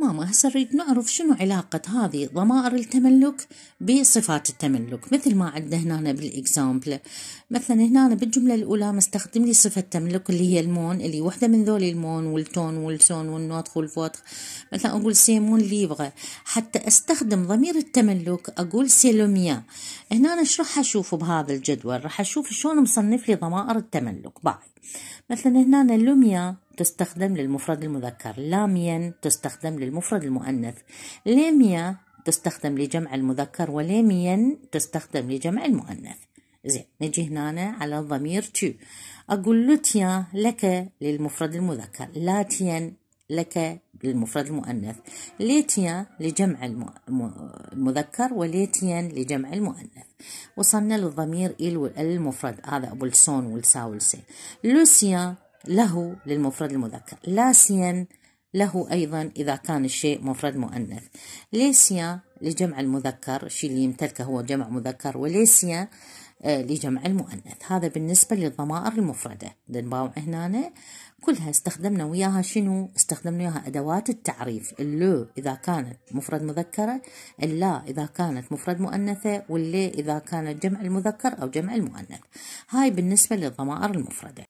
ماما هسه نريد نعرف شنو علاقة هذه ضمائر التملك بصفات التملك مثل ما عندنا هنا بالإكزامبل مثلا هنا بالجملة الأولى مستخدم لي صفة تملك اللي هي المون اللي وحدة من ذول المون والتون والسون والنوتخ والفوتخ مثلا أقول سيمون ليفغ حتى أستخدم ضمير التملك أقول سيلوميا هنا ايش راح أشوف بهذا الجدول راح أشوف شلون مصنف لي ضمائر التملك باي مثلا هنا لوميا تستخدم للمفرد المذكر لاميا تستخدم للمفرد المؤنث لاميا تستخدم لجمع المذكر وليميا تستخدم لجمع المؤنث زين نجي هنا على الضمير تو أقول لوتيا لك للمفرد المذكر لاتيا لك للمفرد المؤنث ليتيا لجمع المذكر وليتيا لجمع المؤنث وصلنا للضمير إل والمفرد هذا أبو السون والسا والسي لوسيا له للمفرد المذكر لاسيا له أيضا إذا كان الشيء مفرد مؤنث ليسيا لجمع المذكر الشيء اللي يمتلكه هو جمع مذكر وليسيا آه، لجمع المؤنث هذا بالنسبة للضمائر المفردة لنباوع هنا كلها استخدمنا وياها شنو استخدمنا وياها أدوات التعريف اللو إذا كانت مفرد مذكرة اللا إذا كانت مفرد مؤنثة واللي إذا كانت جمع المذكر أو جمع المؤنث هاي بالنسبة للضمائر المفردة